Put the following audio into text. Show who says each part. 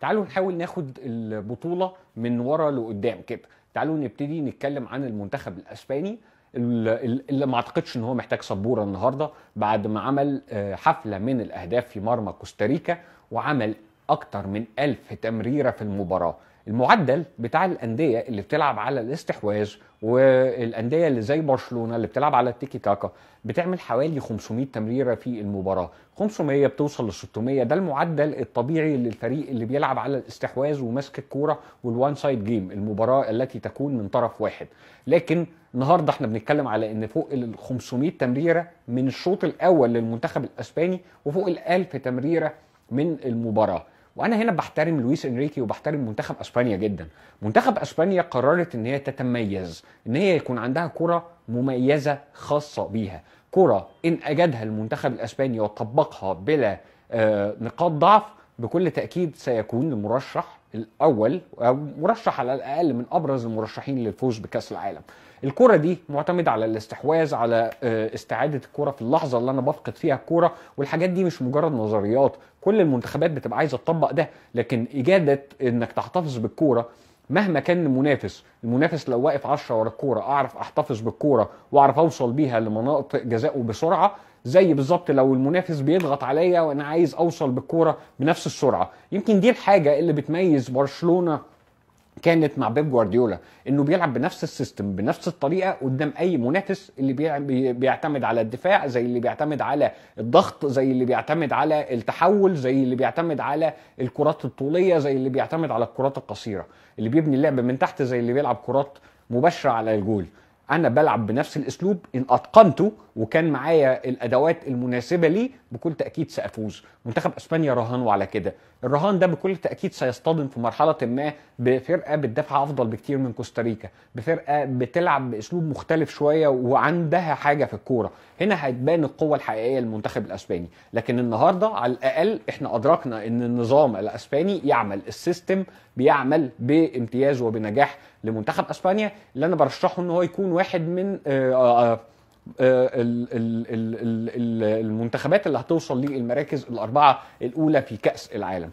Speaker 1: تعالوا نحاول ناخد البطوله من ورا لقدام كده تعالوا نبتدي نتكلم عن المنتخب الاسباني اللي ما اعتقدش ان هو محتاج سبوره النهارده بعد ما عمل آه، حفله من الاهداف في مرمى كوستاريكا وعمل اكتر من 1000 تمريره في المباراه المعدل بتاع الانديه اللي بتلعب على الاستحواذ والانديه اللي زي برشلونه اللي بتلعب على التيكي تاكا بتعمل حوالي 500 تمريره في المباراه 500 بتوصل ل 600 ده المعدل الطبيعي للفريق اللي بيلعب على الاستحواذ وماسك الكوره والوان سايد جيم المباراه التي تكون من طرف واحد لكن النهارده احنا بنتكلم على ان فوق ال 500 تمريره من الشوط الاول للمنتخب الاسباني وفوق ال 1000 تمريره من المباراه وانا هنا بحترم لويس انريكي وبحترم منتخب اسبانيا جدا منتخب اسبانيا قررت ان هي تتميز ان هي يكون عندها كره مميزه خاصه بيها كره ان اجدها المنتخب الاسباني وطبقها بلا آه، نقاط ضعف بكل تاكيد سيكون المرشح الاول او مرشح على الاقل من ابرز المرشحين للفوز بكاس العالم الكرة دي معتمدة على الاستحواذ على آه، استعادة الكرة في اللحظة اللي أنا بفقد فيها الكرة والحاجات دي مش مجرد نظريات كل المنتخبات بتبقى عايزة تطبق ده لكن إجادة إنك تحتفظ بالكرة مهما كان المنافس المنافس لو واقف 10 ورا الكوره اعرف احتفظ بالكوره واعرف اوصل بيها لمناطق جزائه بسرعه زي بالظبط لو المنافس بيضغط عليا وانا عايز اوصل بالكوره بنفس السرعه يمكن دي الحاجه اللي بتميز برشلونه كانت مع بيب جوارديولا انه بيلعب بنفس السيستم بنفس الطريقه قدام اي منافس اللي بيعتمد على الدفاع زي اللي بيعتمد على الضغط زي اللي بيعتمد على التحول زي اللي بيعتمد على الكرات الطوليه زي اللي بيعتمد على الكرات القصيره اللي بيبني اللعب من تحت زي اللي بيلعب كرات مباشره على الجول انا بلعب بنفس الاسلوب ان اتقنته وكان معايا الادوات المناسبه ليه بكل تاكيد سافوز منتخب اسبانيا رهانوا على كده الرهان ده بكل تاكيد سيصطدم في مرحله ما بفرقه بتدافع افضل بكتير من كوستاريكا بفرقه بتلعب باسلوب مختلف شويه وعندها حاجه في الكوره هنا هتبان القوه الحقيقيه للمنتخب الاسباني لكن النهارده على الاقل احنا ادركنا ان النظام الاسباني يعمل السيستم بيعمل بامتياز وبنجاح لمنتخب اسبانيا اللي انا برشحه ان هو يكون واحد من آآ آه، آآ آه، آه، المنتخبات اللي هتوصل للمراكز الاربعه الاولى في كاس العالم